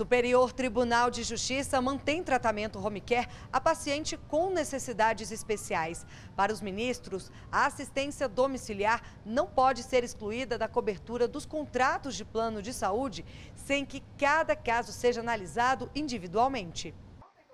Superior Tribunal de Justiça mantém tratamento home care a paciente com necessidades especiais. Para os ministros, a assistência domiciliar não pode ser excluída da cobertura dos contratos de plano de saúde sem que cada caso seja analisado individualmente.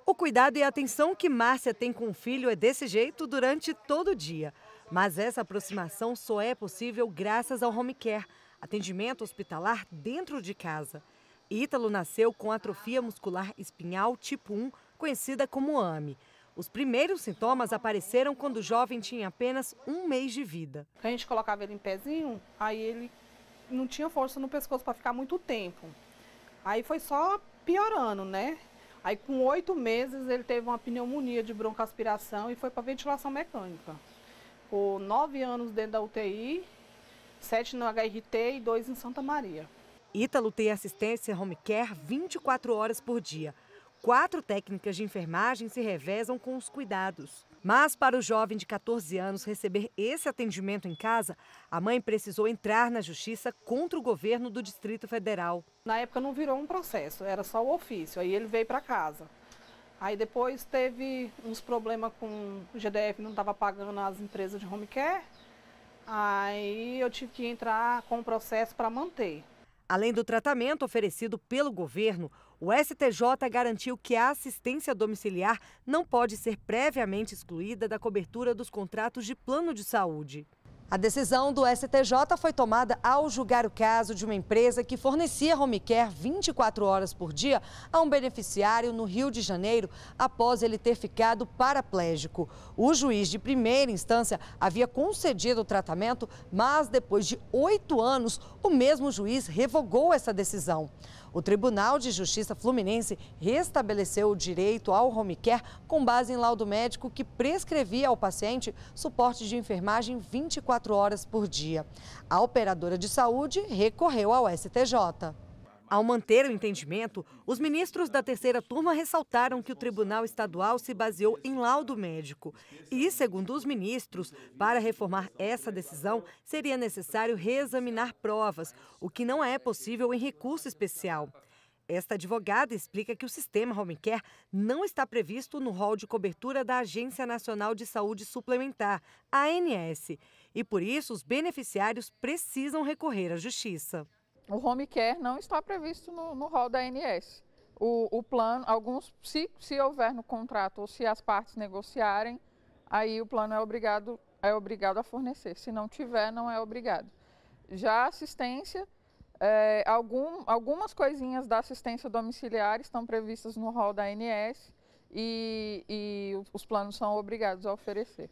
O cuidado e a atenção que Márcia tem com o filho é desse jeito durante todo o dia. Mas essa aproximação só é possível graças ao home care, atendimento hospitalar dentro de casa. Ítalo nasceu com atrofia muscular espinhal tipo 1, conhecida como AME. Os primeiros sintomas apareceram quando o jovem tinha apenas um mês de vida. A gente colocava ele em pezinho, aí ele não tinha força no pescoço para ficar muito tempo. Aí foi só piorando, né? Aí com oito meses ele teve uma pneumonia de broncoaspiração e foi para ventilação mecânica. Com nove anos dentro da UTI, sete no HRT e dois em Santa Maria. Ítalo tem assistência home care 24 horas por dia. Quatro técnicas de enfermagem se revezam com os cuidados. Mas para o jovem de 14 anos receber esse atendimento em casa, a mãe precisou entrar na justiça contra o governo do Distrito Federal. Na época não virou um processo, era só o ofício, aí ele veio para casa. Aí depois teve uns problemas com o GDF, não estava pagando as empresas de home care. Aí eu tive que entrar com o processo para manter. Além do tratamento oferecido pelo governo, o STJ garantiu que a assistência domiciliar não pode ser previamente excluída da cobertura dos contratos de plano de saúde. A decisão do STJ foi tomada ao julgar o caso de uma empresa que fornecia home care 24 horas por dia a um beneficiário no Rio de Janeiro após ele ter ficado paraplégico. O juiz de primeira instância havia concedido o tratamento, mas depois de oito anos, o mesmo juiz revogou essa decisão. O Tribunal de Justiça Fluminense restabeleceu o direito ao home care com base em laudo médico que prescrevia ao paciente suporte de enfermagem 24 24 horas por dia. A operadora de saúde recorreu ao STJ. Ao manter o entendimento, os ministros da terceira turma ressaltaram que o Tribunal Estadual se baseou em laudo médico. E, segundo os ministros, para reformar essa decisão, seria necessário reexaminar provas, o que não é possível em recurso especial. Esta advogada explica que o sistema home care não está previsto no rol de cobertura da Agência Nacional de Saúde Suplementar, ANS, e por isso os beneficiários precisam recorrer à justiça. O home care não está previsto no, no rol da ANS. O, o, plano, alguns, se, se houver no contrato ou se as partes negociarem, aí o plano é obrigado, é obrigado a fornecer. Se não tiver, não é obrigado. Já a assistência é, algum, algumas coisinhas da assistência domiciliar estão previstas no rol da ANS e, e os planos são obrigados a oferecer.